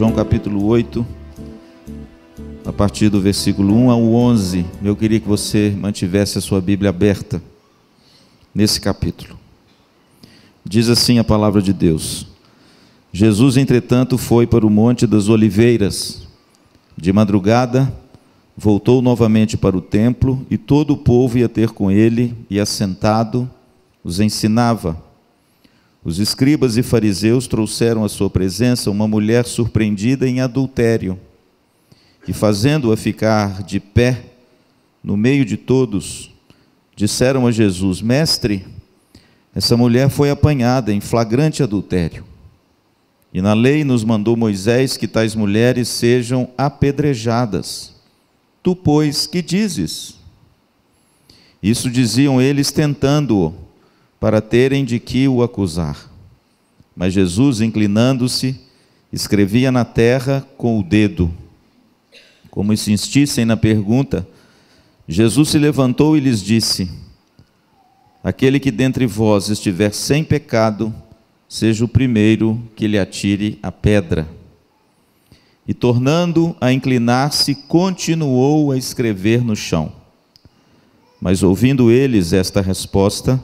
João capítulo 8, a partir do versículo 1 ao 11. Eu queria que você mantivesse a sua Bíblia aberta nesse capítulo. Diz assim a palavra de Deus: Jesus, entretanto, foi para o Monte das Oliveiras. De madrugada, voltou novamente para o templo e todo o povo ia ter com ele e, assentado, os ensinava. Os escribas e fariseus trouxeram à sua presença uma mulher surpreendida em adultério, e fazendo-a ficar de pé no meio de todos, disseram a Jesus: Mestre, essa mulher foi apanhada em flagrante adultério. E na lei nos mandou Moisés que tais mulheres sejam apedrejadas. Tu, pois, que dizes? Isso diziam eles tentando-o para terem de que o acusar. Mas Jesus, inclinando-se, escrevia na terra com o dedo. Como insistissem na pergunta, Jesus se levantou e lhes disse: Aquele que dentre vós estiver sem pecado, seja o primeiro que lhe atire a pedra. E tornando a inclinar-se, continuou a escrever no chão. Mas ouvindo eles esta resposta,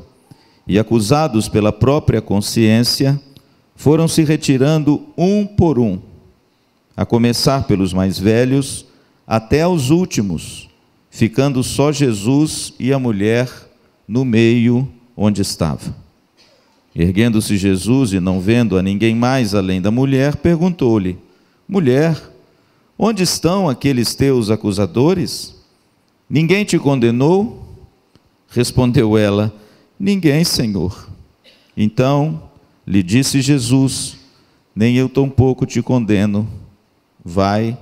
e acusados pela própria consciência, foram se retirando um por um, a começar pelos mais velhos até aos últimos, ficando só Jesus e a mulher no meio onde estava. Erguendo-se Jesus e não vendo a ninguém mais além da mulher, perguntou-lhe: Mulher, onde estão aqueles teus acusadores? Ninguém te condenou? Respondeu ela: Ninguém, Senhor. Então lhe disse Jesus: Nem eu tampouco te condeno. Vai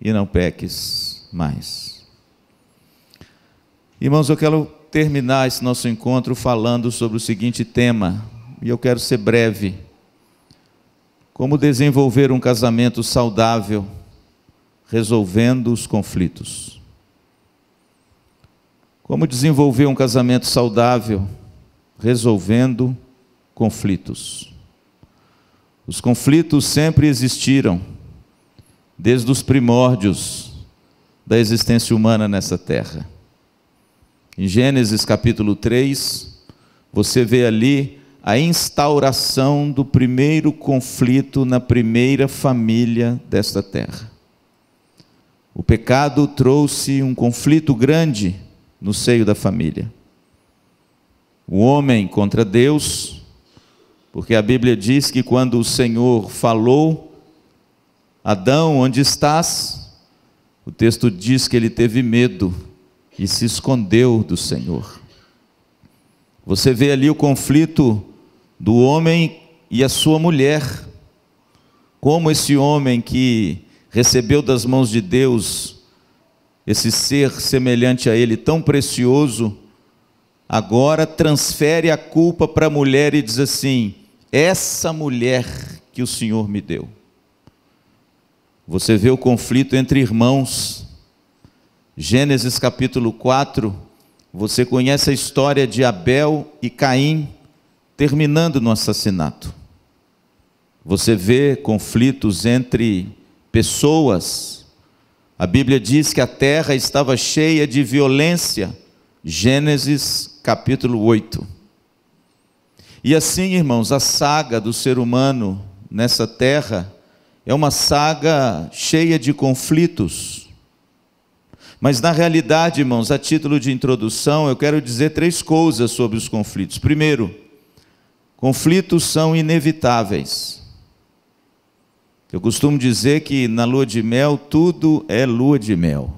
e não peques mais. Irmãos, eu quero terminar esse nosso encontro falando sobre o seguinte tema, e eu quero ser breve. Como desenvolver um casamento saudável, resolvendo os conflitos. Como desenvolver um casamento saudável, resolvendo conflitos. Os conflitos sempre existiram, desde os primórdios da existência humana nessa terra. Em Gênesis capítulo 3, você vê ali a instauração do primeiro conflito na primeira família desta terra. O pecado trouxe um conflito grande no seio da família o homem contra Deus, porque a Bíblia diz que quando o Senhor falou, Adão, onde estás? O texto diz que ele teve medo e se escondeu do Senhor. Você vê ali o conflito do homem e a sua mulher. Como esse homem que recebeu das mãos de Deus esse ser semelhante a ele tão precioso, agora transfere a culpa para a mulher e diz assim: essa mulher que o Senhor me deu. Você vê o conflito entre irmãos. Gênesis capítulo 4, você conhece a história de Abel e Caim terminando no assassinato. Você vê conflitos entre pessoas. A Bíblia diz que a terra estava cheia de violência Gênesis capítulo 8. E assim, irmãos, a saga do ser humano nessa terra é uma saga cheia de conflitos. Mas na realidade, irmãos, a título de introdução, eu quero dizer três coisas sobre os conflitos. Primeiro, conflitos são inevitáveis. Eu costumo dizer que na lua de mel tudo é lua de mel.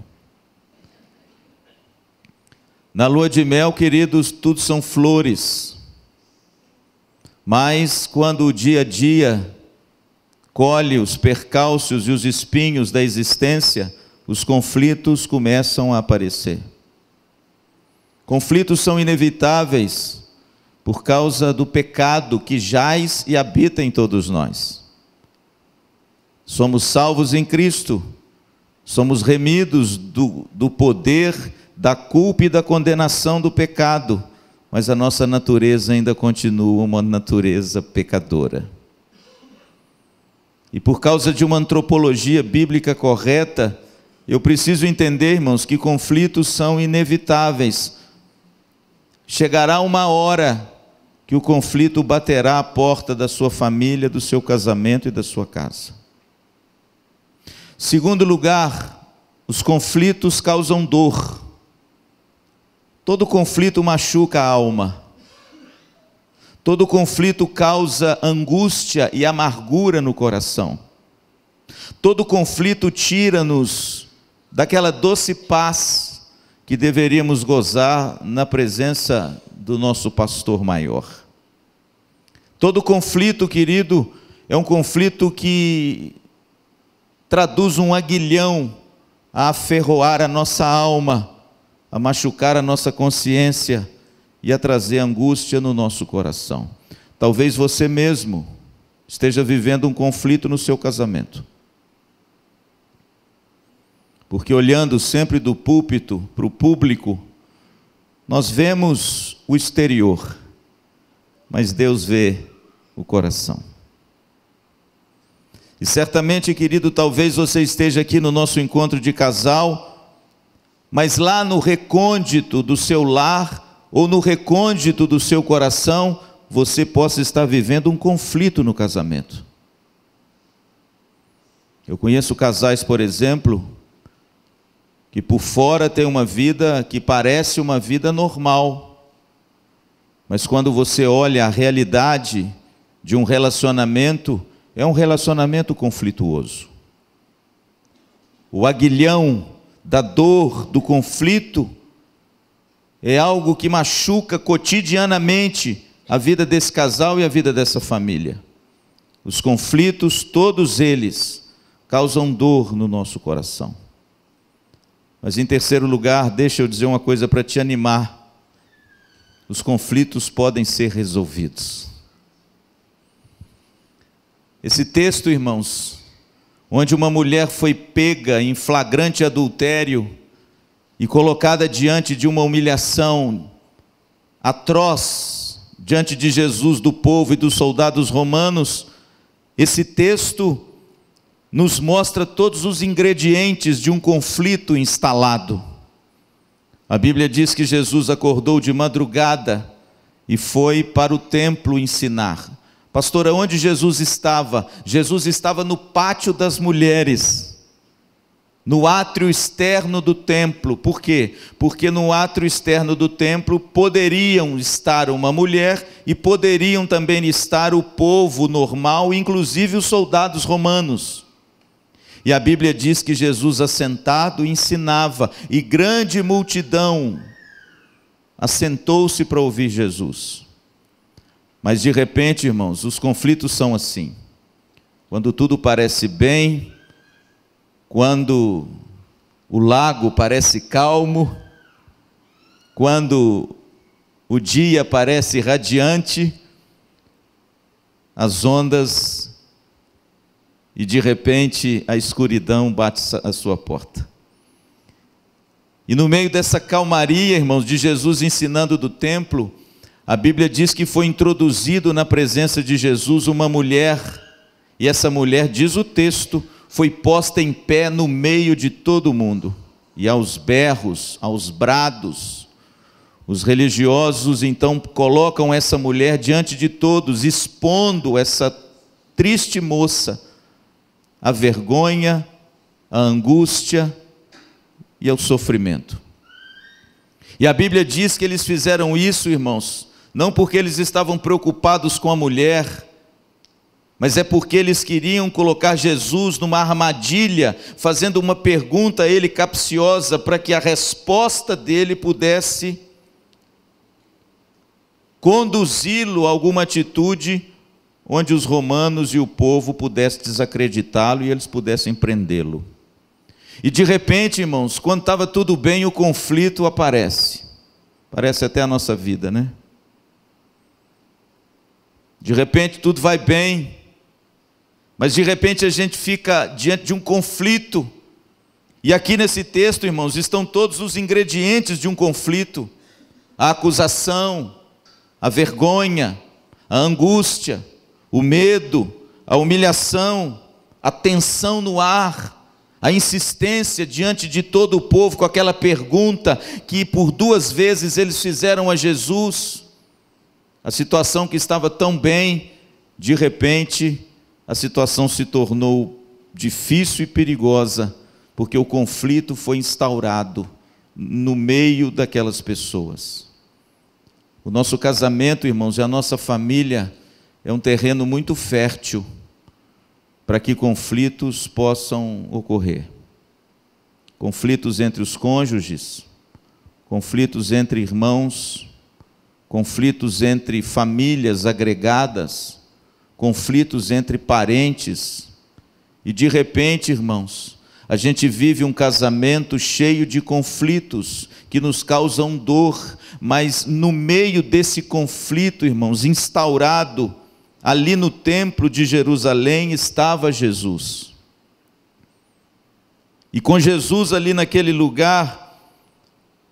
Na lua de mel, queridos, tudo são flores. Mas quando o dia a dia colhe os percalços e os espinhos da existência, os conflitos começam a aparecer. Conflitos são inevitáveis por causa do pecado que jaz e habita em todos nós. Somos salvos em Cristo, somos remidos do, do poder da culpa e da condenação do pecado, mas a nossa natureza ainda continua uma natureza pecadora. E por causa de uma antropologia bíblica correta, eu preciso entender, irmãos, que conflitos são inevitáveis. Chegará uma hora que o conflito baterá à porta da sua família, do seu casamento e da sua casa. Segundo lugar, os conflitos causam dor. Todo conflito machuca a alma. Todo conflito causa angústia e amargura no coração. Todo conflito tira-nos daquela doce paz que deveríamos gozar na presença do nosso pastor maior. Todo conflito, querido, é um conflito que traduz um aguilhão a aferroar a nossa alma a machucar a nossa consciência e a trazer angústia no nosso coração. Talvez você mesmo esteja vivendo um conflito no seu casamento. Porque olhando sempre do púlpito para o público, nós vemos o exterior, mas Deus vê o coração. E certamente, querido, talvez você esteja aqui no nosso encontro de casal mas lá no recôndito do seu lar ou no recôndito do seu coração, você possa estar vivendo um conflito no casamento. Eu conheço casais, por exemplo, que por fora tem uma vida que parece uma vida normal, mas quando você olha a realidade de um relacionamento, é um relacionamento conflituoso. O aguilhão da dor, do conflito, é algo que machuca cotidianamente a vida desse casal e a vida dessa família. Os conflitos, todos eles, causam dor no nosso coração. Mas em terceiro lugar, deixa eu dizer uma coisa para te animar. Os conflitos podem ser resolvidos. Esse texto, irmãos, onde uma mulher foi pega em flagrante adultério e colocada diante de uma humilhação atroz diante de Jesus, do povo e dos soldados romanos, esse texto nos mostra todos os ingredientes de um conflito instalado. A Bíblia diz que Jesus acordou de madrugada e foi para o templo ensinar. Pastor, onde Jesus estava? Jesus estava no pátio das mulheres, no átrio externo do templo. Por quê? Porque no átrio externo do templo poderiam estar uma mulher e poderiam também estar o povo normal, inclusive os soldados romanos. E a Bíblia diz que Jesus assentado ensinava, e grande multidão assentou-se para ouvir Jesus. Mas de repente, irmãos, os conflitos são assim. Quando tudo parece bem, quando o lago parece calmo, quando o dia parece radiante, as ondas e de repente a escuridão bate a sua porta. E no meio dessa calmaria, irmãos, de Jesus ensinando do templo, a Bíblia diz que foi introduzido na presença de Jesus uma mulher, e essa mulher, diz o texto, foi posta em pé no meio de todo mundo, e aos berros, aos brados, os religiosos então colocam essa mulher diante de todos, expondo essa triste moça à vergonha, à angústia e ao sofrimento. E a Bíblia diz que eles fizeram isso, irmãos, não porque eles estavam preocupados com a mulher, mas é porque eles queriam colocar Jesus numa armadilha, fazendo uma pergunta a ele capciosa, para que a resposta dele pudesse conduzi-lo a alguma atitude onde os romanos e o povo pudessem desacreditá-lo e eles pudessem prendê-lo. E de repente, irmãos, quando estava tudo bem, o conflito aparece. Parece até a nossa vida, né? De repente tudo vai bem, mas de repente a gente fica diante de um conflito. E aqui nesse texto, irmãos, estão todos os ingredientes de um conflito: a acusação, a vergonha, a angústia, o medo, a humilhação, a tensão no ar, a insistência diante de todo o povo com aquela pergunta que por duas vezes eles fizeram a Jesus. A situação que estava tão bem, de repente, a situação se tornou difícil e perigosa, porque o conflito foi instaurado no meio daquelas pessoas. O nosso casamento, irmãos, e a nossa família é um terreno muito fértil para que conflitos possam ocorrer. Conflitos entre os cônjuges, conflitos entre irmãos, conflitos entre famílias agregadas, conflitos entre parentes. E de repente, irmãos, a gente vive um casamento cheio de conflitos que nos causam dor, mas no meio desse conflito, irmãos, instaurado ali no templo de Jerusalém estava Jesus. E com Jesus ali naquele lugar,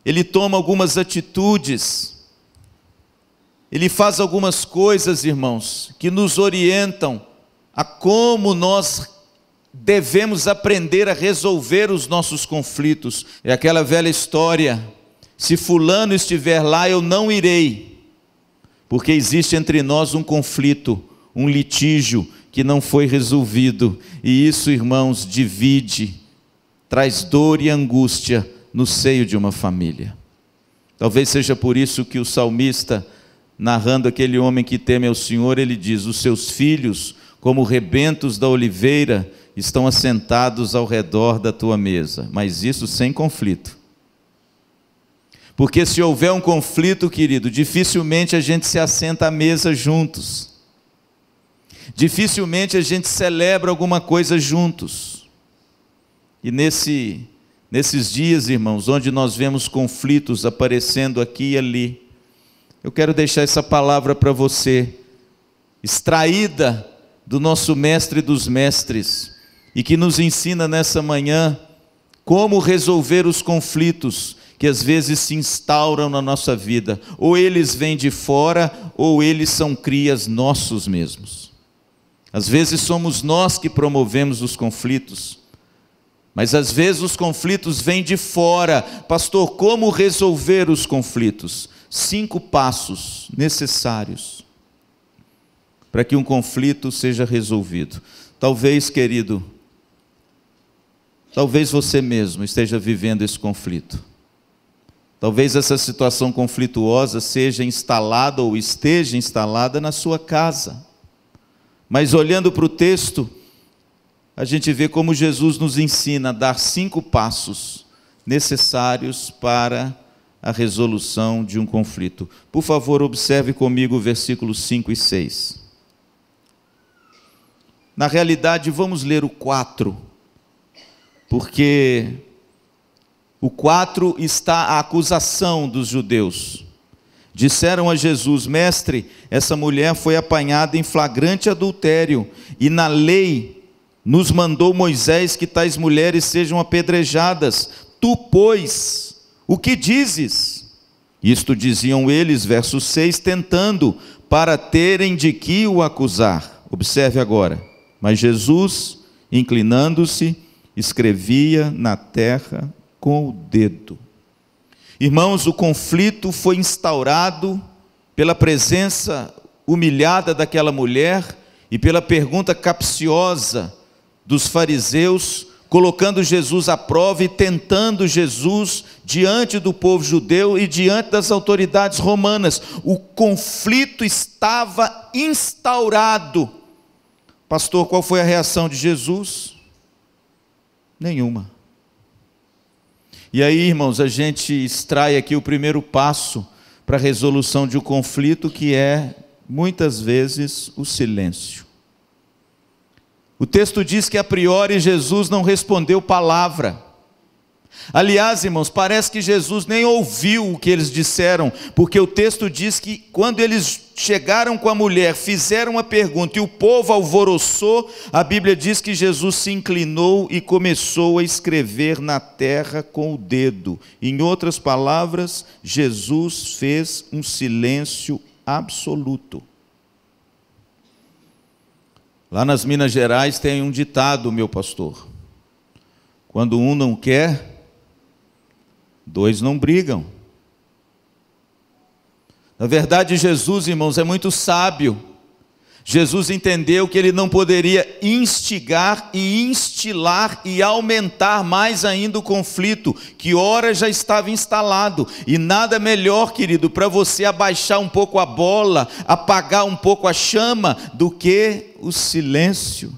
ele toma algumas atitudes ele faz algumas coisas, irmãos, que nos orientam a como nós devemos aprender a resolver os nossos conflitos. É aquela velha história: se Fulano estiver lá, eu não irei, porque existe entre nós um conflito, um litígio que não foi resolvido, e isso, irmãos, divide, traz dor e angústia no seio de uma família. Talvez seja por isso que o salmista narrando aquele homem que teme ao Senhor, ele diz: Os seus filhos, como rebentos da oliveira, estão assentados ao redor da tua mesa. Mas isso sem conflito. Porque se houver um conflito, querido, dificilmente a gente se assenta à mesa juntos. Dificilmente a gente celebra alguma coisa juntos. E nesse, nesses dias, irmãos, onde nós vemos conflitos aparecendo aqui e ali, eu quero deixar essa palavra para você, extraída do nosso Mestre dos Mestres, e que nos ensina nessa manhã como resolver os conflitos que às vezes se instauram na nossa vida. Ou eles vêm de fora, ou eles são crias nossos mesmos. Às vezes somos nós que promovemos os conflitos. Mas às vezes os conflitos vêm de fora. Pastor, como resolver os conflitos? cinco passos necessários para que um conflito seja resolvido. Talvez, querido, talvez você mesmo esteja vivendo esse conflito. Talvez essa situação conflituosa seja instalada ou esteja instalada na sua casa. Mas olhando para o texto, a gente vê como Jesus nos ensina a dar cinco passos necessários para a resolução de um conflito. Por favor, observe comigo o versículo 5 e 6. Na realidade, vamos ler o 4, porque o 4 está a acusação dos judeus. Disseram a Jesus: Mestre, essa mulher foi apanhada em flagrante adultério, e na lei nos mandou Moisés que tais mulheres sejam apedrejadas. Tu, pois, o que dizes? Isto diziam eles, verso 6, tentando, para terem de que o acusar. Observe agora. Mas Jesus, inclinando-se, escrevia na terra com o dedo. Irmãos, o conflito foi instaurado pela presença humilhada daquela mulher e pela pergunta capciosa dos fariseus colocando Jesus à prova e tentando Jesus diante do povo judeu e diante das autoridades romanas. O conflito estava instaurado. Pastor, qual foi a reação de Jesus? Nenhuma. E aí, irmãos, a gente extrai aqui o primeiro passo para a resolução de um conflito que é, muitas vezes, o silêncio. O texto diz que a priori Jesus não respondeu palavra. Aliás, irmãos, parece que Jesus nem ouviu o que eles disseram, porque o texto diz que quando eles chegaram com a mulher, fizeram uma pergunta e o povo alvoroçou, a Bíblia diz que Jesus se inclinou e começou a escrever na terra com o dedo. Em outras palavras, Jesus fez um silêncio absoluto. Lá nas Minas Gerais tem um ditado, meu pastor. Quando um não quer, dois não brigam. Na verdade, Jesus, irmãos, é muito sábio. Jesus entendeu que ele não poderia instigar e instilar e aumentar mais ainda o conflito, que ora já estava instalado. E nada melhor, querido, para você abaixar um pouco a bola, apagar um pouco a chama, do que o silêncio.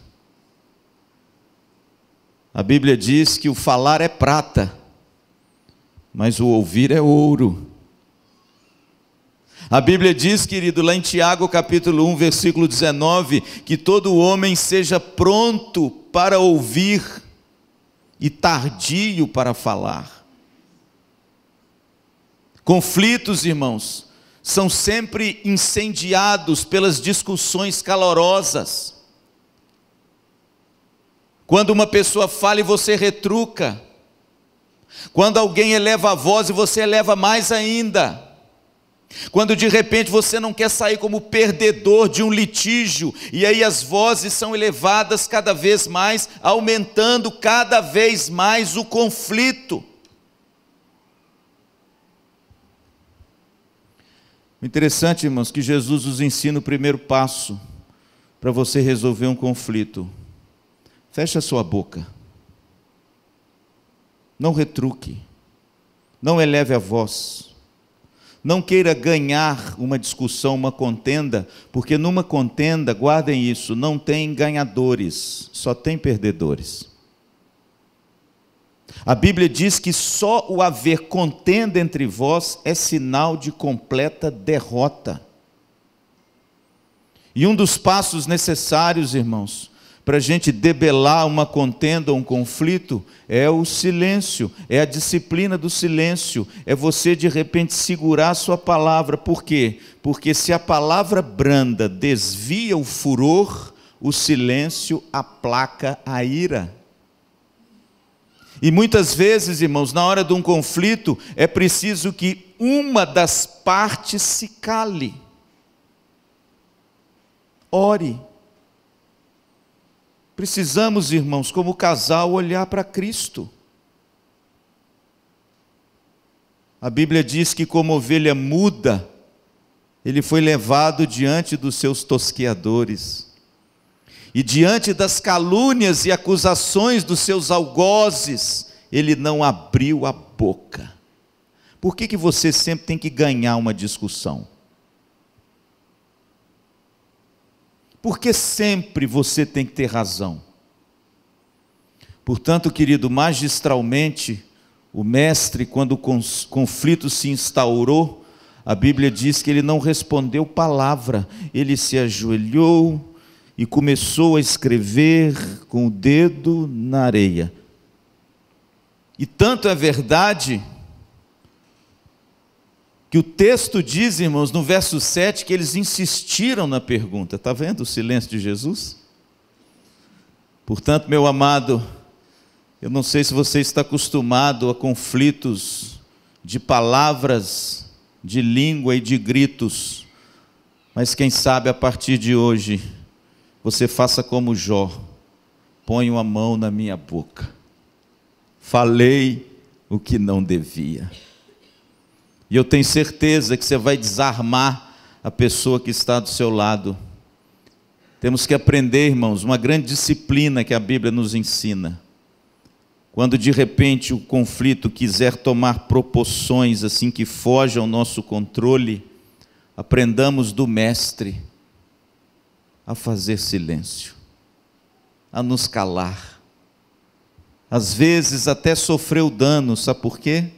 A Bíblia diz que o falar é prata, mas o ouvir é ouro. A Bíblia diz, querido, lá em Tiago capítulo 1, versículo 19, que todo homem seja pronto para ouvir e tardio para falar. Conflitos, irmãos, são sempre incendiados pelas discussões calorosas. Quando uma pessoa fala e você retruca, quando alguém eleva a voz e você eleva mais ainda, quando de repente você não quer sair como perdedor de um litígio, e aí as vozes são elevadas cada vez mais, aumentando cada vez mais o conflito. Interessante, irmãos, que Jesus nos ensina o primeiro passo para você resolver um conflito. Feche a sua boca. Não retruque. Não eleve a voz não queira ganhar uma discussão, uma contenda, porque numa contenda, guardem isso, não tem ganhadores, só tem perdedores. A Bíblia diz que só o haver contenda entre vós é sinal de completa derrota. E um dos passos necessários, irmãos, para a gente debelar uma contenda, um conflito, é o silêncio, é a disciplina do silêncio, é você de repente segurar a sua palavra. Por quê? Porque se a palavra branda desvia o furor, o silêncio aplaca a ira. E muitas vezes, irmãos, na hora de um conflito, é preciso que uma das partes se cale. Ore Precisamos, irmãos, como casal, olhar para Cristo. A Bíblia diz que, como ovelha muda, ele foi levado diante dos seus tosqueadores. E diante das calúnias e acusações dos seus algozes, ele não abriu a boca. Por que, que você sempre tem que ganhar uma discussão? Porque sempre você tem que ter razão. Portanto, querido, magistralmente, o mestre, quando o conflito se instaurou, a Bíblia diz que ele não respondeu palavra, ele se ajoelhou e começou a escrever com o dedo na areia. E tanto é verdade que o texto diz, irmãos, no verso 7, que eles insistiram na pergunta. Está vendo o silêncio de Jesus? Portanto, meu amado, eu não sei se você está acostumado a conflitos de palavras, de língua e de gritos, mas quem sabe a partir de hoje você faça como Jó: ponha uma mão na minha boca, falei o que não devia. E eu tenho certeza que você vai desarmar a pessoa que está do seu lado. Temos que aprender, irmãos, uma grande disciplina que a Bíblia nos ensina. Quando de repente o conflito quiser tomar proporções assim que foge ao nosso controle, aprendamos do Mestre a fazer silêncio, a nos calar. Às vezes até sofreu dano, sabe por quê?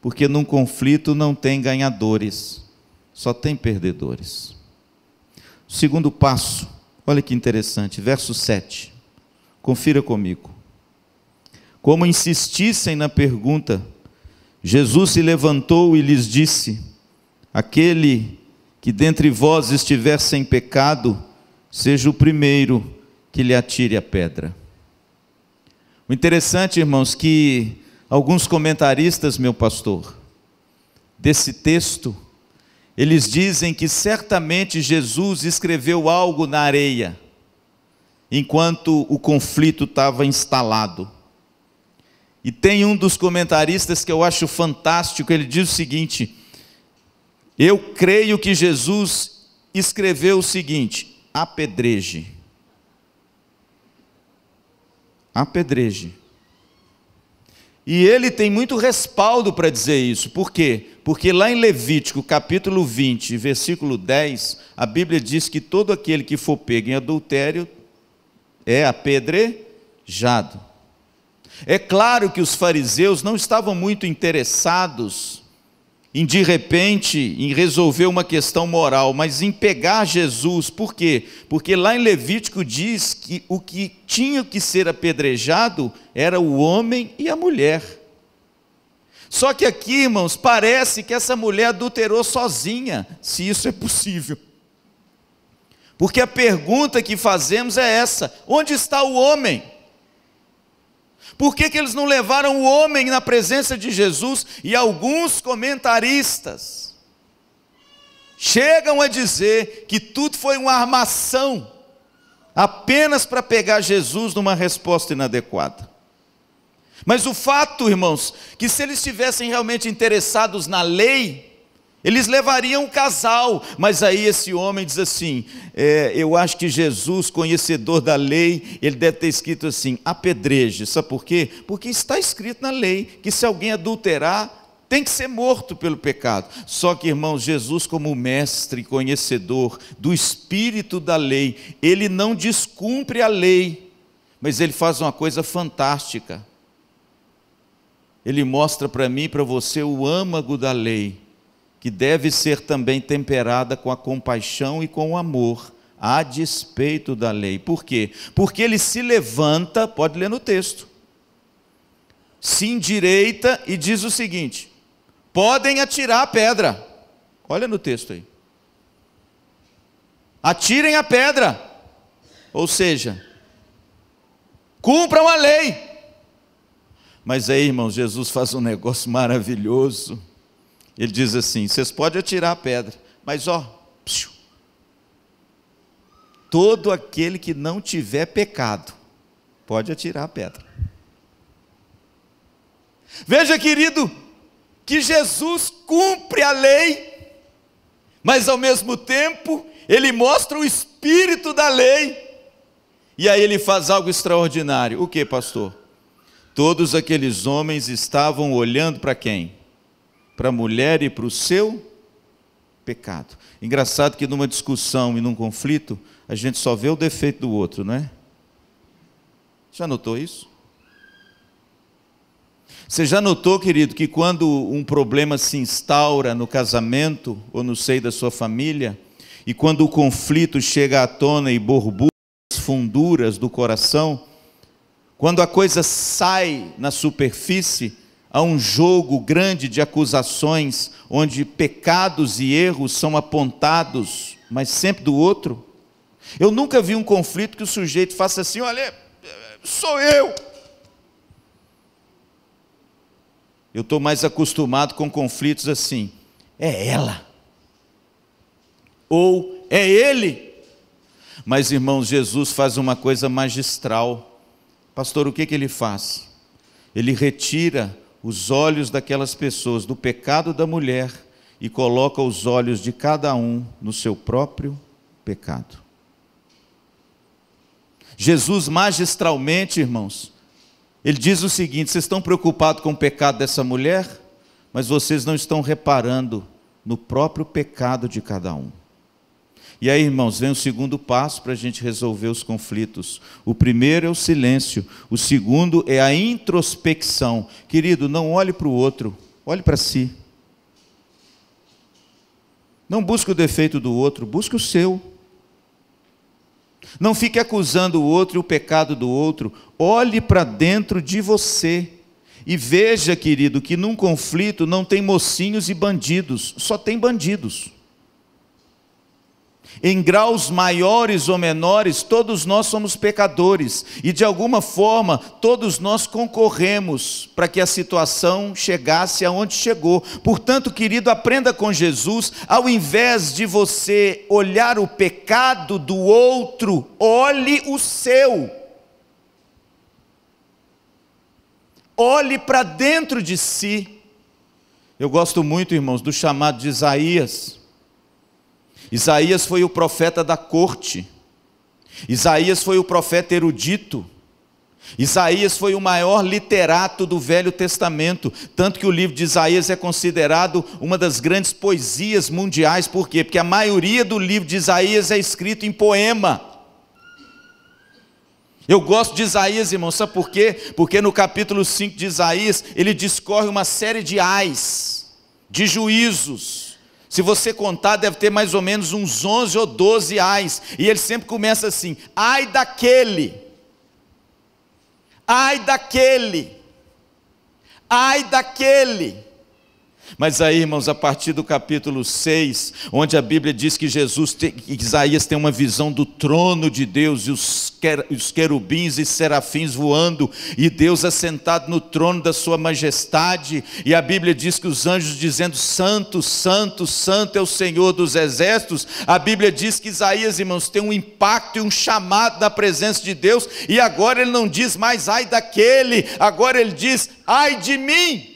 porque num conflito não tem ganhadores, só tem perdedores. Segundo passo, olha que interessante, verso 7. Confira comigo. Como insistissem na pergunta, Jesus se levantou e lhes disse: Aquele que dentre vós estiver sem pecado, seja o primeiro que lhe atire a pedra. O interessante, irmãos, que alguns comentaristas, meu pastor, desse texto, eles dizem que certamente Jesus escreveu algo na areia, enquanto o conflito estava instalado. E tem um dos comentaristas que eu acho fantástico, ele diz o seguinte: Eu creio que Jesus escreveu o seguinte: apedreje. Apedreje. E ele tem muito respaldo para dizer isso. Por quê? Porque lá em Levítico, capítulo 20, versículo 10, a Bíblia diz que todo aquele que for pego em adultério é apedrejado. É claro que os fariseus não estavam muito interessados em de repente em resolver uma questão moral, mas em pegar Jesus. Por quê? Porque lá em Levítico diz que o que tinha que ser apedrejado era o homem e a mulher. Só que aqui, irmãos, parece que essa mulher adulterou sozinha, se isso é possível. Porque a pergunta que fazemos é essa: onde está o homem? Por que, que eles não levaram o homem na presença de Jesus? E alguns comentaristas chegam a dizer que tudo foi uma armação, apenas para pegar Jesus numa resposta inadequada. Mas o fato, irmãos, que se eles estivessem realmente interessados na lei, eles levariam um casal, mas aí esse homem diz assim: é, Eu acho que Jesus, conhecedor da lei, ele deve ter escrito assim: apedreje. Sabe por quê? Porque está escrito na lei que se alguém adulterar, tem que ser morto pelo pecado. Só que, irmãos, Jesus, como mestre conhecedor do espírito da lei, ele não descumpre a lei, mas ele faz uma coisa fantástica. Ele mostra para mim e para você o âmago da lei que deve ser também temperada com a compaixão e com o amor, a despeito da lei. Por quê? Porque ele se levanta, pode ler no texto, se endireita e diz o seguinte: podem atirar a pedra. Olha no texto aí. Atirem a pedra. Ou seja, cumpram a lei. Mas aí, irmão, Jesus faz um negócio maravilhoso ele diz assim: vocês podem atirar a pedra, mas ó, psiu, todo aquele que não tiver pecado pode atirar a pedra. Veja, querido, que Jesus cumpre a lei, mas ao mesmo tempo ele mostra o espírito da lei. E aí ele faz algo extraordinário. O que, pastor? Todos aqueles homens estavam olhando para quem? para a mulher e para o seu pecado. Engraçado que numa discussão e num conflito, a gente só vê o defeito do outro, não é? Já notou isso? Você já notou, querido, que quando um problema se instaura no casamento ou no seio da sua família, e quando o conflito chega à tona e borbulha as funduras do coração, quando a coisa sai na superfície, Há um jogo grande de acusações, onde pecados e erros são apontados, mas sempre do outro. Eu nunca vi um conflito que o sujeito faça assim: olha, sou eu. Eu estou mais acostumado com conflitos assim: é ela. Ou é ele. Mas, irmãos, Jesus faz uma coisa magistral. Pastor, o que, que ele faz? Ele retira os olhos daquelas pessoas do pecado da mulher e coloca os olhos de cada um no seu próprio pecado. Jesus, magistralmente, irmãos, ele diz o seguinte: vocês estão preocupados com o pecado dessa mulher, mas vocês não estão reparando no próprio pecado de cada um. E aí, irmãos, vem o segundo passo para a gente resolver os conflitos. O primeiro é o silêncio, o segundo é a introspecção. Querido, não olhe para o outro, olhe para si. Não busque o defeito do outro, busque o seu. Não fique acusando o outro e o pecado do outro. Olhe para dentro de você. E veja, querido, que num conflito não tem mocinhos e bandidos, só tem bandidos. Em graus maiores ou menores, todos nós somos pecadores e de alguma forma todos nós concorremos para que a situação chegasse aonde chegou. Portanto, querido, aprenda com Jesus, ao invés de você olhar o pecado do outro, olhe o seu. Olhe para dentro de si. Eu gosto muito, irmãos, do chamado de Isaías Isaías foi o profeta da corte. Isaías foi o profeta erudito. Isaías foi o maior literato do Velho Testamento, tanto que o livro de Isaías é considerado uma das grandes poesias mundiais, por quê? Porque a maioria do livro de Isaías é escrito em poema. Eu gosto de Isaías, irmão, sabe por quê? Porque no capítulo 5 de Isaías, ele discorre uma série de ais, de juízos se você contar, deve ter mais ou menos uns 11 ou 12 ais. E ele sempre começa assim: ai daquele, ai daquele, ai daquele. Mas aí, irmãos, a partir do capítulo 6, onde a Bíblia diz que Jesus tem, Isaías tem uma visão do trono de Deus e os, quer, os querubins e serafins voando, e Deus assentado no trono da sua majestade, e a Bíblia diz que os anjos dizendo: Santo, Santo, Santo é o Senhor dos exércitos. A Bíblia diz que Isaías, irmãos, tem um impacto e um chamado da presença de Deus, e agora ele não diz mais ai daquele, agora ele diz ai de mim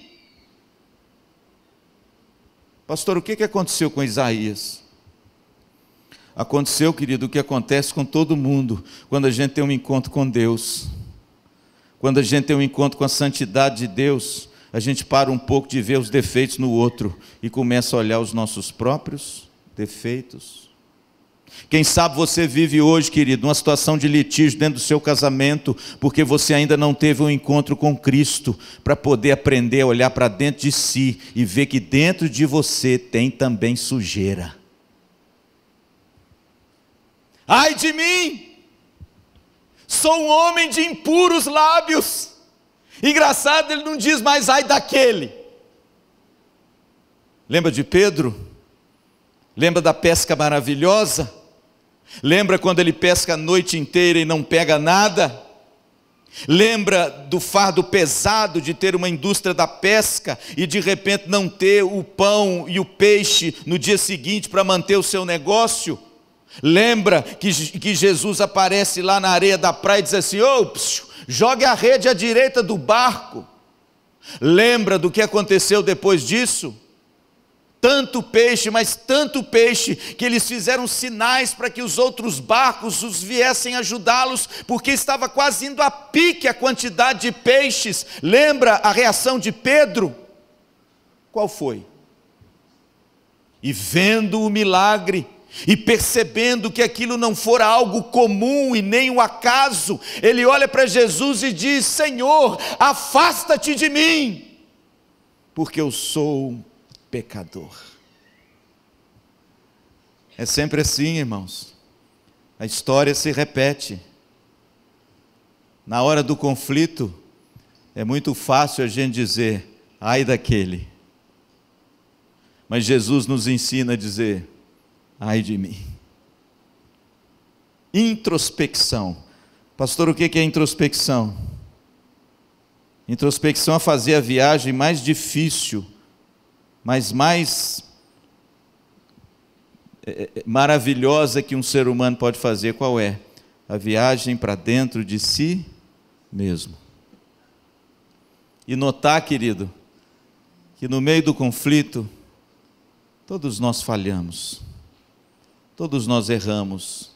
Pastor, o que, aconteceu com Isaías? Aconteceu, querido, o que acontece com todo mundo quando a gente tem um encontro com Deus. Quando a gente tem um encontro com a santidade de Deus, a gente para um pouco de ver os defeitos no outro e começa a olhar os nossos próprios defeitos. Quem sabe você vive hoje, querido, uma situação de litígio dentro do seu casamento, porque você ainda não teve um encontro com Cristo, para poder aprender a olhar para dentro de si e ver que dentro de você tem também sujeira. Ai de mim! Sou um homem de impuros lábios. Engraçado, ele não diz mais ai daquele. Lembra de Pedro? Lembra da pesca maravilhosa? Lembra quando ele pesca a noite inteira e não pega nada? Lembra do fardo pesado de ter uma indústria da pesca e de repente não ter o pão e o peixe no dia seguinte para manter o seu negócio? Lembra que, que Jesus aparece lá na areia da praia e diz assim: oh, psiu, jogue a rede à direita do barco. Lembra do que aconteceu depois disso? tanto peixe, mas tanto peixe, que eles fizeram sinais para que os outros barcos os viessem ajudá-los, porque estava quase indo a pique a quantidade de peixes. Lembra a reação de Pedro? Qual foi? E vendo o milagre, e percebendo que aquilo não fora algo comum e nem o um acaso, ele olha para Jesus e diz: Senhor, afasta-te de mim, porque eu sou pecador. É sempre assim, irmãos. A história se repete. Na hora do conflito, é muito fácil a gente dizer: ai daquele. Mas Jesus nos ensina a dizer: ai de mim. Introspecção. Pastor, o que é introspecção? Introspecção é fazer a viagem mais difícil mas mais é, é, é, maravilhosa que um ser humano pode fazer, qual é? A viagem para dentro de si mesmo. E notar, querido, que no meio do conflito, todos nós falhamos, todos nós erramos,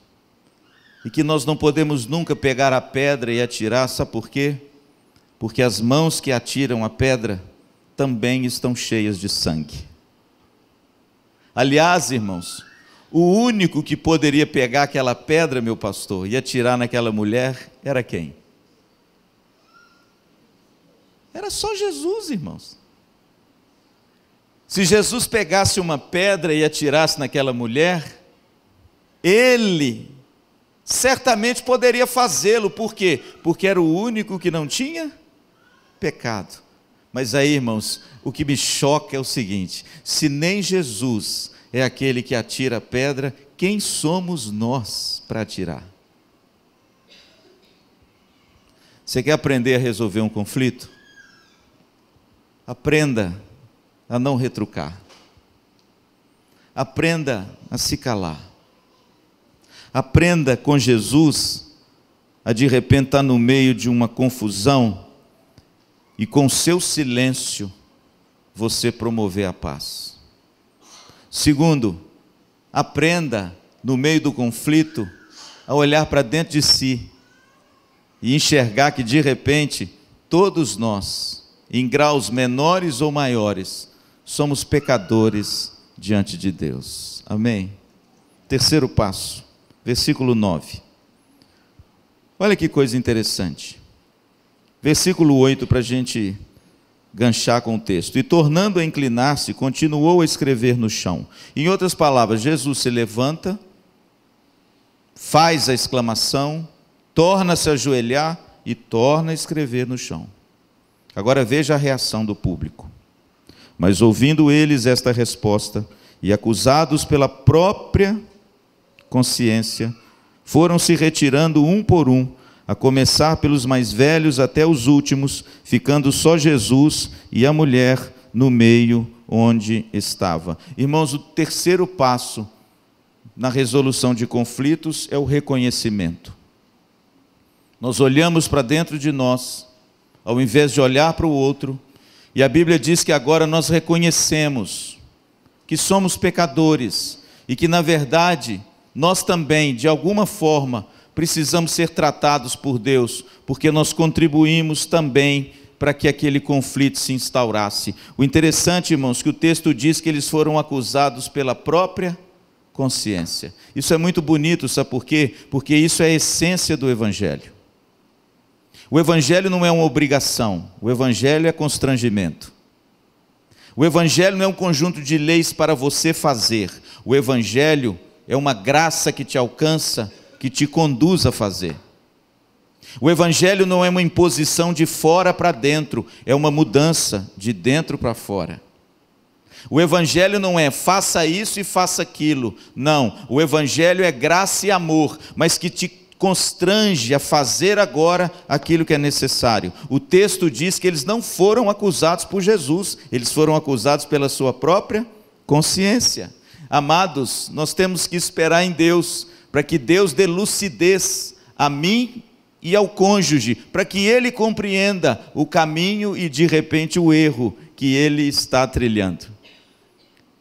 e que nós não podemos nunca pegar a pedra e atirar, sabe por quê? Porque as mãos que atiram a pedra também estão cheias de sangue. Aliás, irmãos, o único que poderia pegar aquela pedra, meu pastor, e atirar naquela mulher era quem? Era só Jesus, irmãos. Se Jesus pegasse uma pedra e atirasse naquela mulher, ele certamente poderia fazê-lo, por quê? Porque era o único que não tinha pecado. Mas aí, irmãos, o que me choca é o seguinte: se nem Jesus é aquele que atira a pedra, quem somos nós para atirar? Você quer aprender a resolver um conflito? Aprenda a não retrucar. Aprenda a se calar. Aprenda com Jesus a de repente estar tá no meio de uma confusão e com seu silêncio você promover a paz. Segundo, aprenda no meio do conflito a olhar para dentro de si e enxergar que de repente todos nós, em graus menores ou maiores, somos pecadores diante de Deus. Amém. Terceiro passo, versículo 9. Olha que coisa interessante. Versículo 8, para a gente ganchar com o texto. E tornando a inclinar-se, continuou a escrever no chão. Em outras palavras, Jesus se levanta, faz a exclamação, torna-se a ajoelhar e torna a escrever no chão. Agora veja a reação do público. Mas ouvindo eles esta resposta, e acusados pela própria consciência, foram se retirando um por um, a começar pelos mais velhos até os últimos, ficando só Jesus e a mulher no meio onde estava. Irmãos, o terceiro passo na resolução de conflitos é o reconhecimento. Nós olhamos para dentro de nós, ao invés de olhar para o outro, e a Bíblia diz que agora nós reconhecemos que somos pecadores e que, na verdade, nós também, de alguma forma, precisamos ser tratados por Deus, porque nós contribuímos também para que aquele conflito se instaurasse. O interessante, irmãos, que o texto diz que eles foram acusados pela própria consciência. Isso é muito bonito, sabe por quê? Porque isso é a essência do Evangelho. O Evangelho não é uma obrigação, o Evangelho é constrangimento. O Evangelho não é um conjunto de leis para você fazer, o Evangelho é uma graça que te alcança que te conduz a fazer. O Evangelho não é uma imposição de fora para dentro, é uma mudança de dentro para fora. O Evangelho não é faça isso e faça aquilo. Não. O Evangelho é graça e amor, mas que te constrange a fazer agora aquilo que é necessário. O texto diz que eles não foram acusados por Jesus, eles foram acusados pela sua própria consciência. Amados, nós temos que esperar em Deus para que Deus dê lucidez a mim e ao cônjuge, para que ele compreenda o caminho e de repente o erro que ele está trilhando.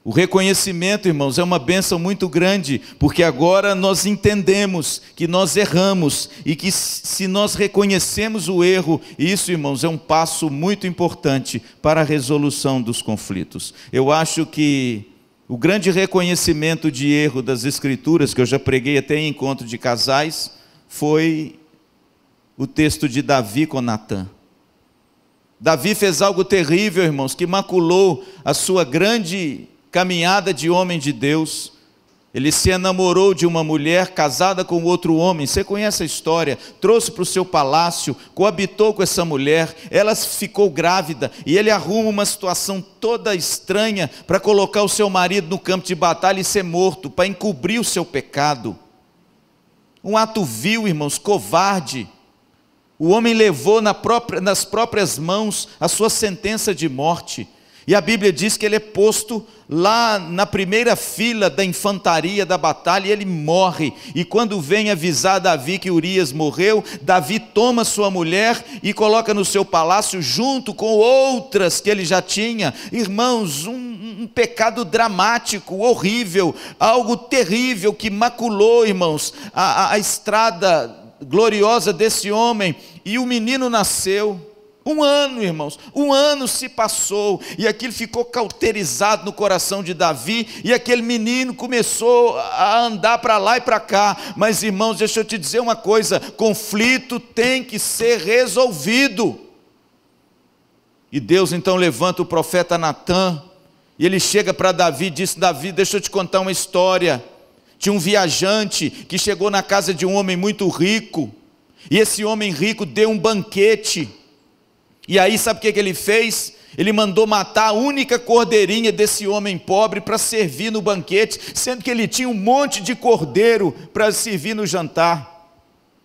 O reconhecimento, irmãos, é uma benção muito grande, porque agora nós entendemos que nós erramos e que se nós reconhecemos o erro, isso, irmãos, é um passo muito importante para a resolução dos conflitos. Eu acho que o grande reconhecimento de erro das Escrituras, que eu já preguei até em encontro de casais, foi o texto de Davi com Natan. Davi fez algo terrível, irmãos, que maculou a sua grande caminhada de homem de Deus ele se enamorou de uma mulher casada com outro homem. Você conhece a história? Trouxe para o seu palácio, coabitou com essa mulher, ela ficou grávida e ele arruma uma situação toda estranha para colocar o seu marido no campo de batalha e ser morto, para encobrir o seu pecado. Um ato vil, irmãos, covarde. O homem levou nas próprias mãos a sua sentença de morte. E a Bíblia diz que ele é posto lá na primeira fila da infantaria da batalha e ele morre. E quando vem avisar Davi que Urias morreu, Davi toma sua mulher e coloca no seu palácio junto com outras que ele já tinha. Irmãos, um, um pecado dramático, horrível, algo terrível que maculou, irmãos, a, a, a estrada gloriosa desse homem. E o menino nasceu um ano, irmãos, um ano se passou e aquilo ficou cauterizado no coração de Davi e aquele menino começou a andar para lá e para cá. Mas, irmãos, deixa eu te dizer uma coisa: conflito tem que ser resolvido. E Deus então levanta o profeta Natan e ele chega para Davi e diz: Davi, deixa eu te contar uma história. Tinha um viajante que chegou na casa de um homem muito rico e esse homem rico deu um banquete e aí, sabe o que, que ele fez? Ele mandou matar a única cordeirinha desse homem pobre para servir no banquete, sendo que ele tinha um monte de cordeiro para servir no jantar.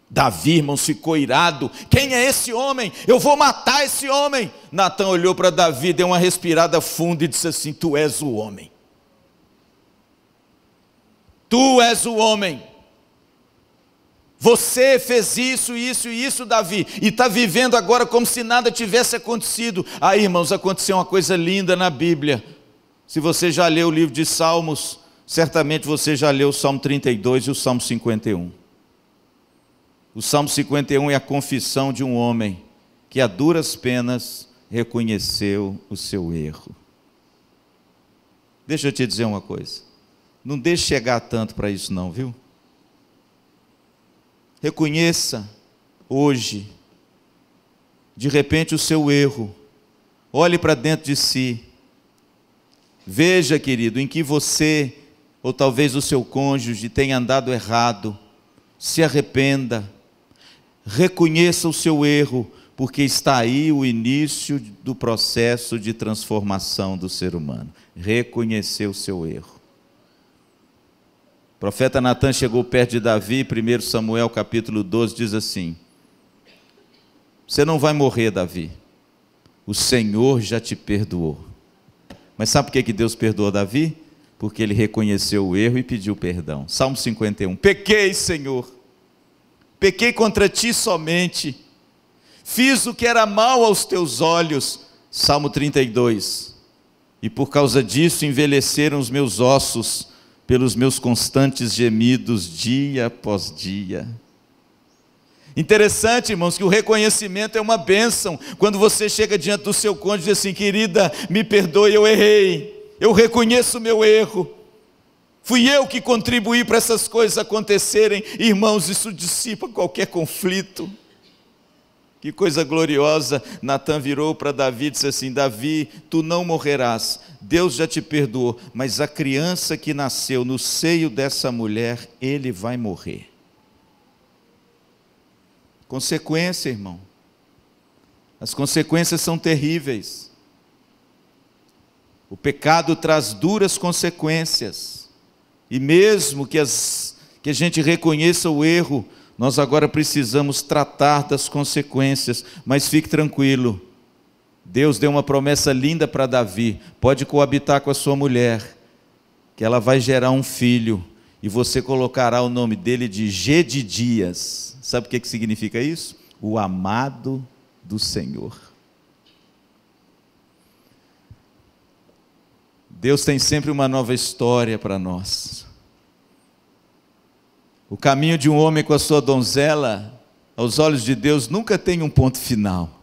Davi, irmãos, ficou irado. Quem é esse homem? Eu vou matar esse homem. Natan olhou para Davi, deu uma respirada funda e disse assim: Tu és o homem. Tu és o homem. Você fez isso, isso e isso, Davi, e está vivendo agora como se nada tivesse acontecido. Aí, irmãos, aconteceu uma coisa linda na Bíblia. Se você já leu o livro de Salmos, certamente você já leu o Salmo 32 e o Salmo 51. O Salmo 51 é a confissão de um homem que a duras penas reconheceu o seu erro. Deixa eu te dizer uma coisa. Não deixe chegar tanto para isso, não, viu? Reconheça hoje, de repente, o seu erro. Olhe para dentro de si. Veja, querido, em que você, ou talvez o seu cônjuge, tenha andado errado. Se arrependa. Reconheça o seu erro, porque está aí o início do processo de transformação do ser humano. Reconhecer o seu erro profeta Natan chegou perto de Davi, 1 Samuel capítulo 12 diz assim: Você não vai morrer, Davi, o Senhor já te perdoou. Mas sabe por que, que Deus perdoou Davi? Porque ele reconheceu o erro e pediu perdão. Salmo 51: Pequei, Senhor, pequei contra ti somente, fiz o que era mal aos teus olhos. Salmo 32: E por causa disso envelheceram os meus ossos pelos meus constantes gemidos dia após dia. Interessante, irmãos, que o reconhecimento é uma bênção. Quando você chega diante do seu cônjuge e diz assim: querida, me perdoe, eu errei. Eu reconheço o meu erro. Fui eu que contribuí para essas coisas acontecerem. Irmãos, isso dissipa qualquer conflito. Que coisa gloriosa! Natan virou para Davi e disse assim: Davi, tu não morrerás, Deus já te perdoou, mas a criança que nasceu no seio dessa mulher, ele vai morrer. Consequência, irmão. As consequências são terríveis. O pecado traz duras consequências. E mesmo que, as, que a gente reconheça o erro, nós agora precisamos tratar das consequências, mas fique tranquilo. Deus deu uma promessa linda para Davi: pode coabitar com a sua mulher, que ela vai gerar um filho, e você colocará o nome dele de Dias. Sabe o que, que significa isso? O amado do Senhor. Deus tem sempre uma nova história para nós. O caminho de um homem com a sua donzela, aos olhos de Deus, nunca tem um ponto final.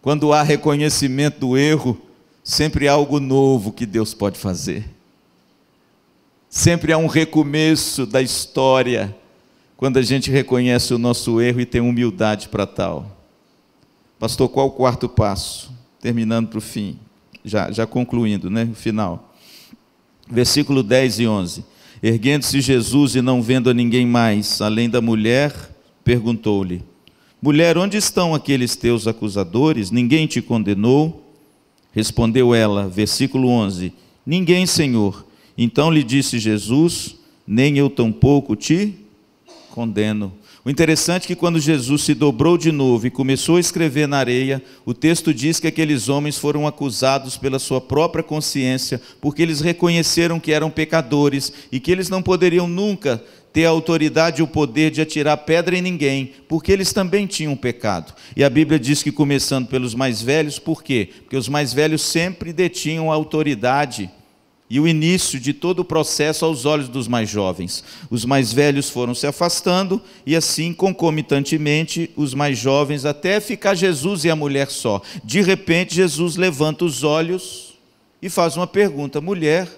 Quando há reconhecimento do erro, sempre há algo novo que Deus pode fazer. Sempre há um recomeço da história quando a gente reconhece o nosso erro e tem humildade para tal. Pastor, qual o quarto passo? Terminando para o fim, já, já concluindo, né? O final. Versículo 10 e 11. Erguendo-se Jesus e não vendo a ninguém mais, além da mulher, perguntou-lhe: Mulher, onde estão aqueles teus acusadores? Ninguém te condenou? Respondeu ela, versículo 11: Ninguém, Senhor. Então lhe disse Jesus: Nem eu tampouco te condeno o interessante é que quando Jesus se dobrou de novo e começou a escrever na areia, o texto diz que aqueles homens foram acusados pela sua própria consciência, porque eles reconheceram que eram pecadores e que eles não poderiam nunca ter a autoridade e o poder de atirar pedra em ninguém, porque eles também tinham pecado. E a Bíblia diz que começando pelos mais velhos, por quê? Porque os mais velhos sempre detinham a autoridade e o início de todo o processo aos olhos dos mais jovens. Os mais velhos foram se afastando e assim concomitantemente os mais jovens até ficar Jesus e a mulher só. De repente Jesus levanta os olhos e faz uma pergunta: "Mulher,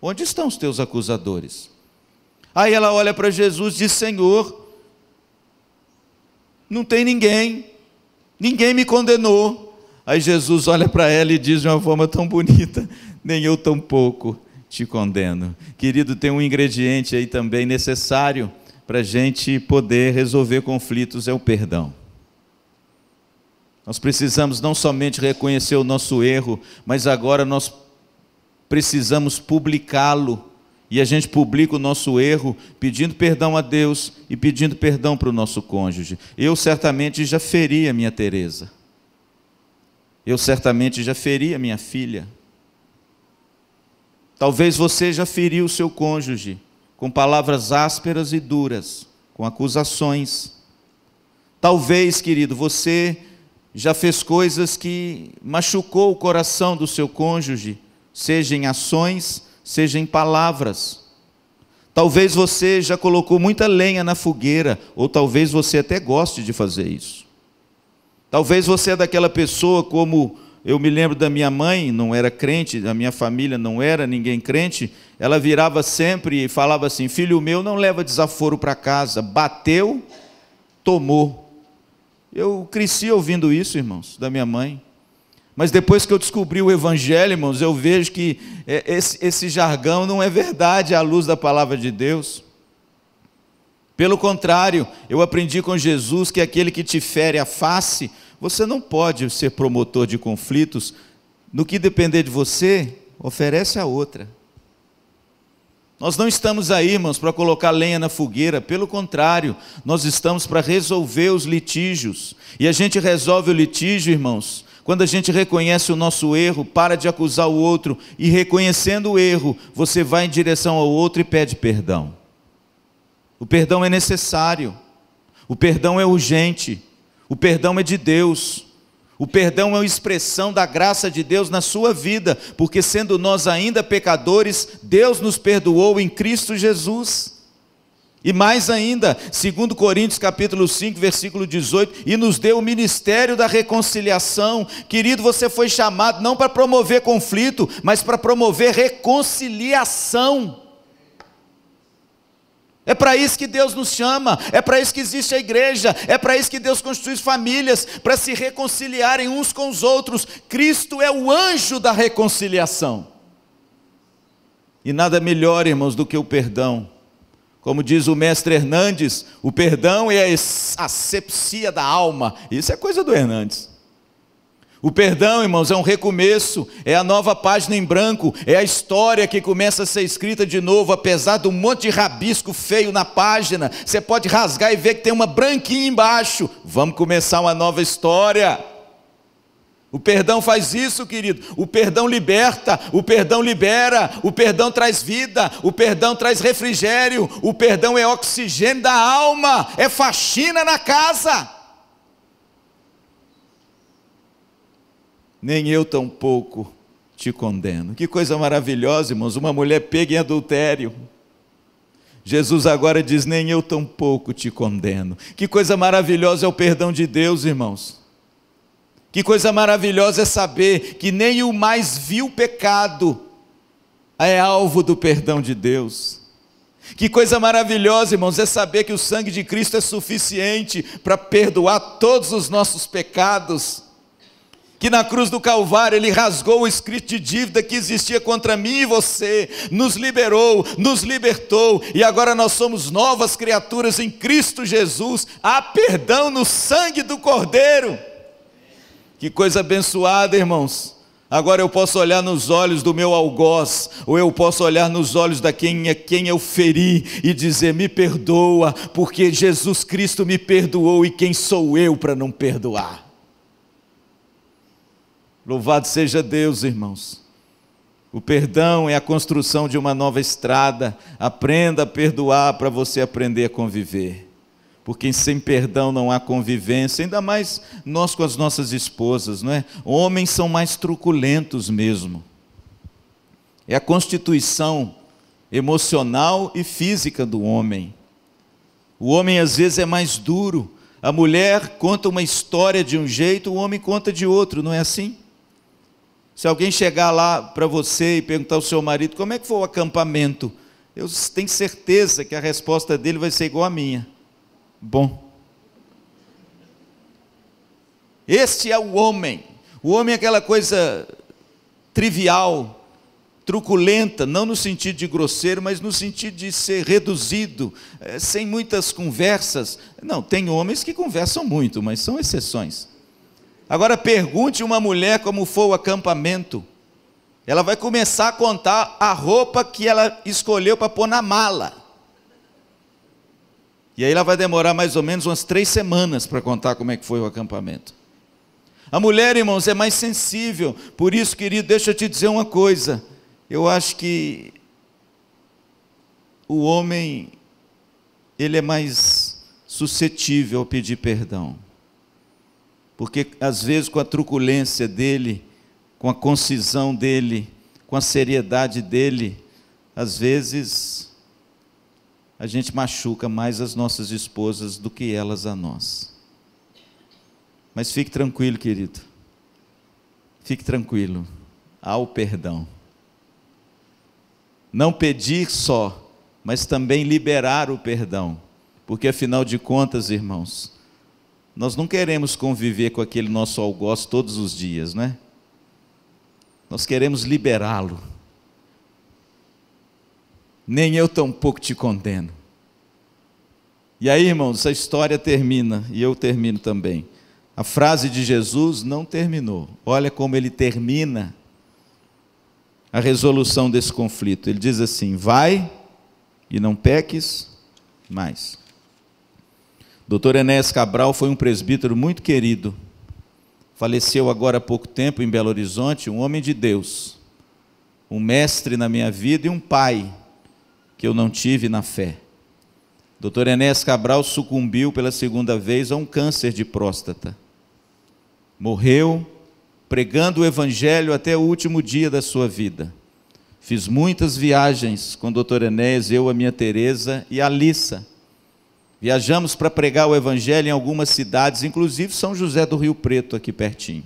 onde estão os teus acusadores?" Aí ela olha para Jesus e diz: "Senhor, não tem ninguém. Ninguém me condenou." Aí Jesus olha para ela e diz de uma forma tão bonita: nem eu tampouco te condeno. Querido, tem um ingrediente aí também necessário para a gente poder resolver conflitos: é o perdão. Nós precisamos não somente reconhecer o nosso erro, mas agora nós precisamos publicá-lo. E a gente publica o nosso erro pedindo perdão a Deus e pedindo perdão para o nosso cônjuge. Eu certamente já feri a minha Tereza. Eu certamente já feri a minha filha. Talvez você já feriu seu cônjuge com palavras ásperas e duras, com acusações. Talvez, querido, você já fez coisas que machucou o coração do seu cônjuge, seja em ações, seja em palavras. Talvez você já colocou muita lenha na fogueira, ou talvez você até goste de fazer isso. Talvez você é daquela pessoa como eu me lembro da minha mãe, não era crente, da minha família não era ninguém crente. Ela virava sempre e falava assim: Filho meu, não leva desaforo para casa. Bateu, tomou. Eu cresci ouvindo isso, irmãos, da minha mãe. Mas depois que eu descobri o Evangelho, irmãos, eu vejo que é, esse, esse jargão não é verdade à luz da palavra de Deus. Pelo contrário, eu aprendi com Jesus que aquele que te fere a face, você não pode ser promotor de conflitos. No que depender de você, oferece a outra. Nós não estamos aí, irmãos, para colocar lenha na fogueira, pelo contrário, nós estamos para resolver os litígios. E a gente resolve o litígio, irmãos, quando a gente reconhece o nosso erro, para de acusar o outro e reconhecendo o erro, você vai em direção ao outro e pede perdão. O perdão é necessário, o perdão é urgente. O perdão é de Deus. O perdão é uma expressão da graça de Deus na sua vida, porque sendo nós ainda pecadores, Deus nos perdoou em Cristo Jesus. E mais ainda, segundo Coríntios capítulo 5, versículo 18, e nos deu o ministério da reconciliação. Querido, você foi chamado não para promover conflito, mas para promover reconciliação. É para isso que Deus nos chama, é para isso que existe a igreja, é para isso que Deus constitui famílias, para se reconciliarem uns com os outros. Cristo é o anjo da reconciliação. E nada melhor, irmãos, do que o perdão. Como diz o mestre Hernandes, o perdão é a asepsia da alma. Isso é coisa do Hernandes. O perdão, irmãos, é um recomeço, é a nova página em branco, é a história que começa a ser escrita de novo, apesar do monte de rabisco feio na página. Você pode rasgar e ver que tem uma branquinha embaixo. Vamos começar uma nova história. O perdão faz isso, querido. O perdão liberta, o perdão libera, o perdão traz vida, o perdão traz refrigério, o perdão é oxigênio da alma, é faxina na casa. nem eu tampouco te condeno. Que coisa maravilhosa, irmãos, uma mulher pega em adultério. Jesus agora diz: Nem eu tampouco te condeno. Que coisa maravilhosa é o perdão de Deus, irmãos. Que coisa maravilhosa é saber que nem o mais vil pecado é alvo do perdão de Deus. Que coisa maravilhosa, irmãos, é saber que o sangue de Cristo é suficiente para perdoar todos os nossos pecados que na cruz do Calvário ele rasgou o escrito de dívida que existia contra mim e você, nos liberou, nos libertou, e agora nós somos novas criaturas em Cristo Jesus, há perdão no sangue do Cordeiro. Que coisa abençoada, irmãos. Agora eu posso olhar nos olhos do meu algoz, ou eu posso olhar nos olhos da quem, é, quem eu feri e dizer: me perdoa, porque Jesus Cristo me perdoou e quem sou eu para não perdoar? Louvado seja Deus, irmãos. O perdão é a construção de uma nova estrada. Aprenda a perdoar para você aprender a conviver. Porque sem perdão não há convivência, ainda mais nós com as nossas esposas, não é? Homens são mais truculentos mesmo. É a constituição emocional e física do homem. O homem às vezes é mais duro. A mulher conta uma história de um jeito, o homem conta de outro, não é assim? Se alguém chegar lá para você e perguntar ao seu marido como é que foi o acampamento, eu tenho certeza que a resposta dele vai ser igual à minha. Bom. Este é o homem. O homem é aquela coisa trivial, truculenta, não no sentido de grosseiro, mas no sentido de ser reduzido, eh, sem muitas conversas. Não, tem homens que conversam muito, mas são exceções. Agora pergunte uma mulher como foi o acampamento. Ela vai começar a contar a roupa que ela escolheu para pôr na mala. E aí ela vai demorar mais ou menos umas três semanas para contar como é que foi o acampamento. A mulher, irmãos, é mais sensível. Por isso, querido, deixa eu te dizer uma coisa. Eu acho que o homem ele é mais suscetível a pedir perdão porque às vezes com a truculência dele, com a concisão dele, com a seriedade dele, às vezes a gente machuca mais as nossas esposas do que elas a nós. Mas fique tranquilo, querido. Fique tranquilo. Há o perdão. Não pedir só, mas também liberar o perdão. Porque afinal de contas, irmãos, nós não queremos conviver com aquele nosso algoz todos os dias, né? Nós queremos liberá-lo. Nem eu tampouco te condeno. E aí, irmãos, a história termina, e eu termino também. A frase de Jesus não terminou. Olha como ele termina a resolução desse conflito. Ele diz assim: Vai e não peques mais. Doutor Enéas Cabral foi um presbítero muito querido. Faleceu agora há pouco tempo em Belo Horizonte, um homem de Deus, um mestre na minha vida e um pai que eu não tive na fé. Doutor Enéas Cabral sucumbiu pela segunda vez a um câncer de próstata. Morreu pregando o evangelho até o último dia da sua vida. Fiz muitas viagens com o doutor Enéas, eu, a minha Teresa e a Alissa Viajamos para pregar o Evangelho em algumas cidades, inclusive São José do Rio Preto, aqui pertinho.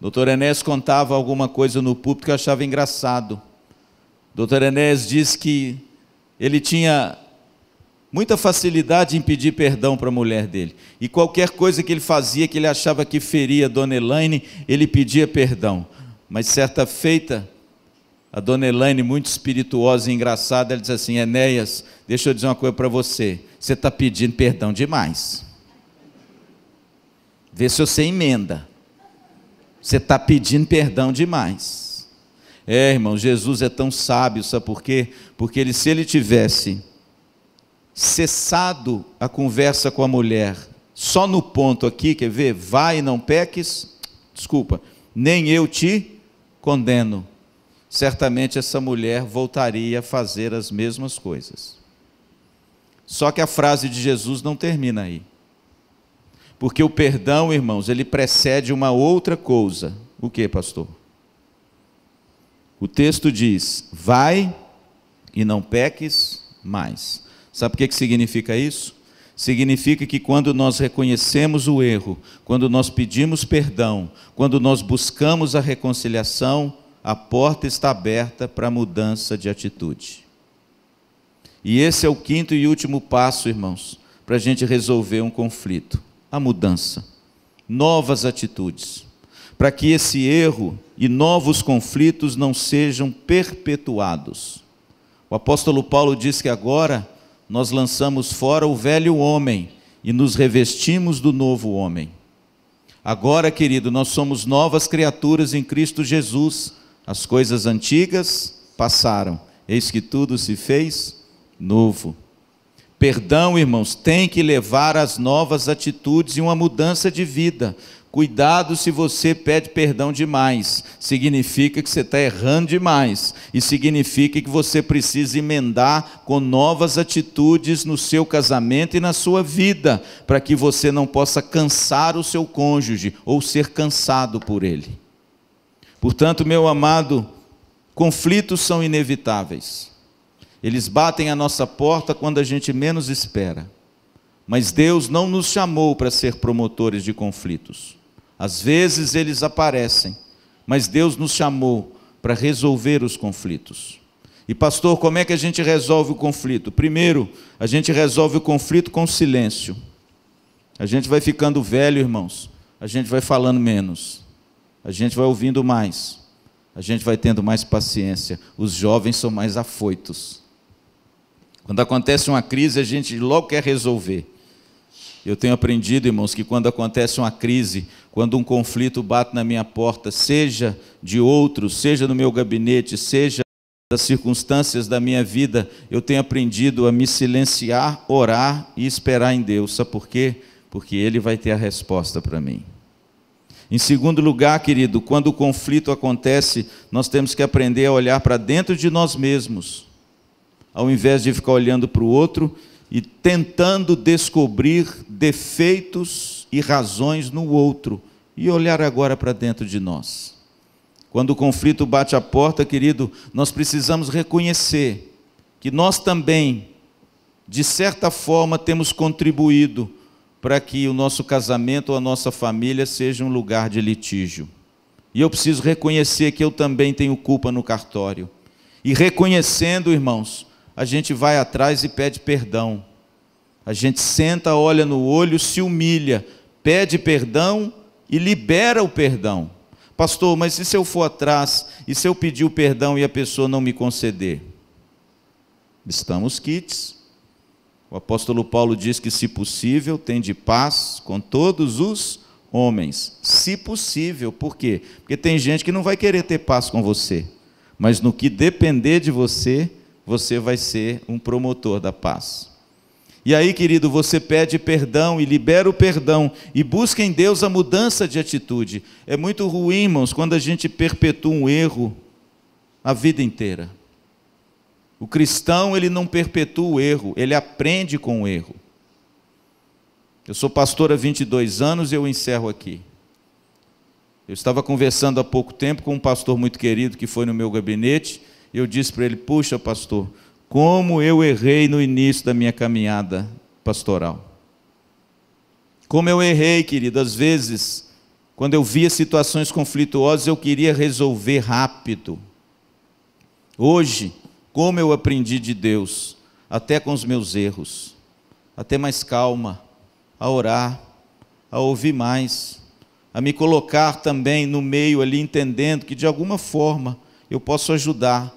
doutor Enés contava alguma coisa no púlpito que eu achava engraçado. doutor Enés diz que ele tinha muita facilidade em pedir perdão para a mulher dele. E qualquer coisa que ele fazia que ele achava que feria Dona Elaine, ele pedia perdão. Mas certa feita, a dona Elaine, muito espirituosa e engraçada, ela diz assim: Enéas, deixa eu dizer uma coisa para você. Você está pedindo perdão demais. Vê se você emenda. Você está pedindo perdão demais. É, irmão, Jesus é tão sábio, sabe por quê? Porque ele, se ele tivesse cessado a conversa com a mulher, só no ponto aqui, quer ver? Vai e não peques, desculpa, nem eu te condeno certamente essa mulher voltaria a fazer as mesmas coisas. Só que a frase de Jesus não termina aí. Porque o perdão, irmãos, ele precede uma outra coisa. O que, pastor? O texto diz: Vai e não peques mais. Sabe o que significa isso? Significa que quando nós reconhecemos o erro, quando nós pedimos perdão, quando nós buscamos a reconciliação, a porta está aberta para a mudança de atitude. E esse é o quinto e último passo, irmãos, para a gente resolver um conflito: a mudança, novas atitudes, para que esse erro e novos conflitos não sejam perpetuados. O apóstolo Paulo diz que agora nós lançamos fora o velho homem e nos revestimos do novo homem. Agora, querido, nós somos novas criaturas em Cristo Jesus as coisas antigas passaram, eis que tudo se fez novo. Perdão, irmãos, tem que levar às novas atitudes e uma mudança de vida. Cuidado se você pede perdão demais, significa que você está errando demais, e significa que você precisa emendar com novas atitudes no seu casamento e na sua vida, para que você não possa cansar o seu cônjuge ou ser cansado por ele. Portanto, meu amado, conflitos são inevitáveis. Eles batem à nossa porta quando a gente menos espera. Mas Deus não nos chamou para ser promotores de conflitos. Às vezes eles aparecem, mas Deus nos chamou para resolver os conflitos. E, pastor, como é que a gente resolve o conflito? Primeiro, a gente resolve o conflito com silêncio. A gente vai ficando velho, irmãos, a gente vai falando menos. A gente vai ouvindo mais, a gente vai tendo mais paciência. Os jovens são mais afoitos. Quando acontece uma crise, a gente logo quer resolver. Eu tenho aprendido, irmãos, que quando acontece uma crise, quando um conflito bate na minha porta, seja de outro, seja no meu gabinete, seja das circunstâncias da minha vida, eu tenho aprendido a me silenciar, orar e esperar em Deus. Sabe por quê? Porque Ele vai ter a resposta para mim. Em segundo lugar, querido, quando o conflito acontece, nós temos que aprender a olhar para dentro de nós mesmos, ao invés de ficar olhando para o outro e tentando descobrir defeitos e razões no outro, e olhar agora para dentro de nós. Quando o conflito bate a porta, querido, nós precisamos reconhecer que nós também, de certa forma, temos contribuído para que o nosso casamento ou a nossa família seja um lugar de litígio. E eu preciso reconhecer que eu também tenho culpa no cartório. E reconhecendo, irmãos, a gente vai atrás e pede perdão. A gente senta, olha no olho, se humilha, pede perdão e libera o perdão. Pastor, mas e se eu for atrás e se eu pedir o perdão e a pessoa não me conceder? Estamos quites. O apóstolo Paulo diz que, se possível, tem de paz com todos os homens. Se possível, por quê? Porque tem gente que não vai querer ter paz com você, mas no que depender de você, você vai ser um promotor da paz. E aí, querido, você pede perdão e libera o perdão e busca em Deus a mudança de atitude. É muito ruim, irmãos, quando a gente perpetua um erro a vida inteira. O cristão, ele não perpetua o erro, ele aprende com o erro. Eu sou pastor há 22 anos e eu encerro aqui. Eu estava conversando há pouco tempo com um pastor muito querido que foi no meu gabinete, e eu disse para ele: Puxa, pastor, como eu errei no início da minha caminhada pastoral. Como eu errei, querido, às vezes, quando eu via situações conflituosas, eu queria resolver rápido. Hoje, como eu aprendi de Deus, até com os meus erros, a ter mais calma, a orar, a ouvir mais, a me colocar também no meio ali, entendendo que de alguma forma eu posso ajudar.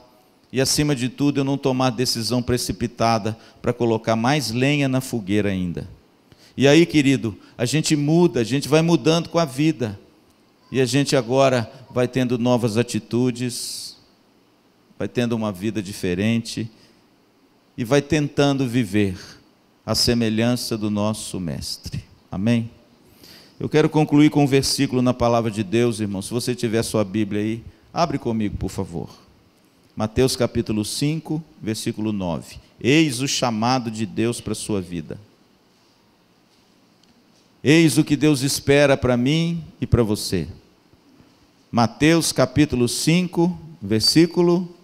E acima de tudo, eu não tomar decisão precipitada para colocar mais lenha na fogueira ainda. E aí, querido, a gente muda, a gente vai mudando com a vida. E a gente agora vai tendo novas atitudes, vai tendo uma vida diferente e vai tentando viver a semelhança do nosso Mestre. Amém? Eu quero concluir com um versículo na palavra de Deus, irmão. Se você tiver sua Bíblia aí, abre comigo, por favor. Mateus capítulo 5, versículo 9. Eis o chamado de Deus para a sua vida. Eis o que Deus espera para mim e para você. Mateus capítulo 5, versículo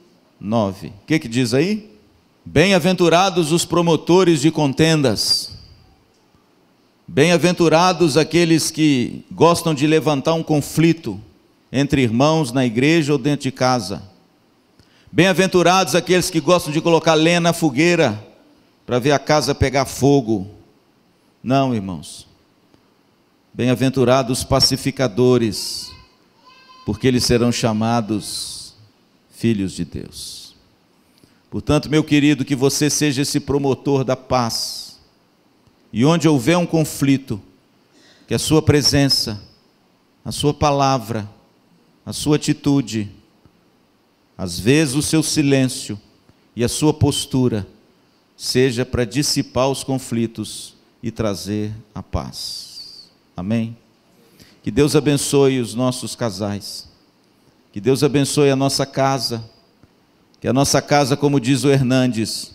9. O que, que diz aí? Bem-aventurados os promotores de contendas. Bem-aventurados aqueles que gostam de levantar um conflito entre irmãos na igreja ou dentro de casa. Bem-aventurados aqueles que gostam de colocar lenha na fogueira para ver a casa pegar fogo. Não, irmãos. Bem-aventurados pacificadores, porque eles serão chamados filhos de Deus. Portanto, meu querido, que você seja esse promotor da paz. E onde houver um conflito, que a sua presença, a sua palavra, a sua atitude, às vezes o seu silêncio e a sua postura, seja para dissipar os conflitos e trazer a paz. Amém? Que Deus abençoe os nossos casais. Que Deus abençoe a nossa casa. Que a nossa casa, como diz o Hernandes,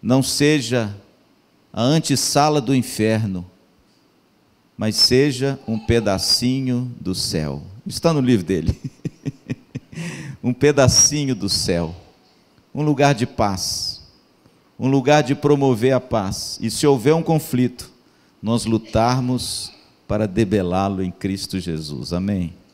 não seja a antessala do inferno, mas seja um pedacinho do céu. Está no livro dele. um pedacinho do céu. Um lugar de paz. Um lugar de promover a paz. E se houver um conflito, nós lutarmos para debelá-lo em Cristo Jesus. Amém.